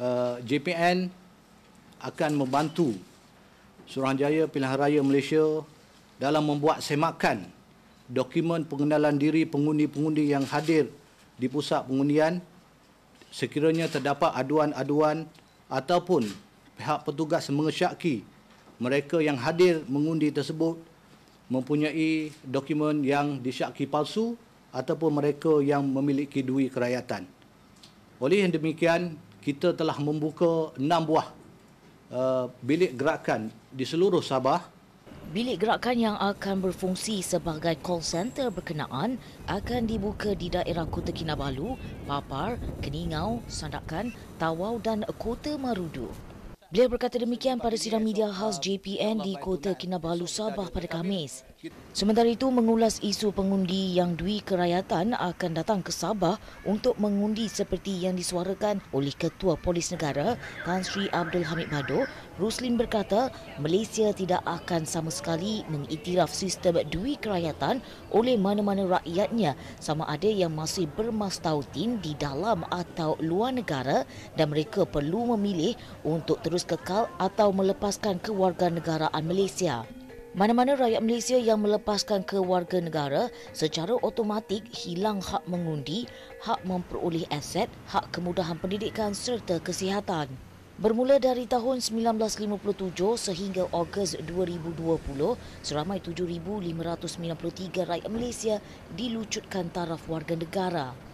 uh, eh, JPN akan membantu Suruhanjaya Pilihan Raya Malaysia dalam membuat semakan dokumen pengenalan diri pengundi-pengundi yang hadir di pusat pengundian sekiranya terdapat aduan-aduan ataupun pihak petugas mengesyaki mereka yang hadir mengundi tersebut mempunyai dokumen yang disyaki palsu ataupun mereka yang memiliki duit kerakyatan. Oleh demikian, kita telah membuka enam buah uh, bilik gerakan di seluruh Sabah. Bilik gerakan yang akan berfungsi sebagai call center berkenaan akan dibuka di daerah Kota Kinabalu, Papar, Keningau, Sandakan, Tawau dan Kota Marudu. Beliau berkata demikian pada sidang media khas JPN di Kota Kinabalu Sabah pada Khamis. Sementara itu mengulas isu pengundi yang dui kerayatan akan datang ke Sabah untuk mengundi seperti yang disuarakan oleh Ketua Polis Negara Tan Sri Abdul Hamid Bado, Ruslin berkata Malaysia tidak akan sama sekali mengiktiraf sistem dui kerayatan oleh mana-mana rakyatnya sama ada yang masih bermastautin di dalam atau luar negara dan mereka perlu memilih untuk terus harus kekal atau melepaskan kewarganegaraan Malaysia. Mana-mana rakyat Malaysia yang melepaskan kewarganegaraan secara automatik hilang hak mengundi, hak memperoleh aset, hak kemudahan pendidikan serta kesihatan. Bermula dari tahun 1957 sehingga Ogos 2020, seramai 7,593 rakyat Malaysia dilucutkan taraf warga negara.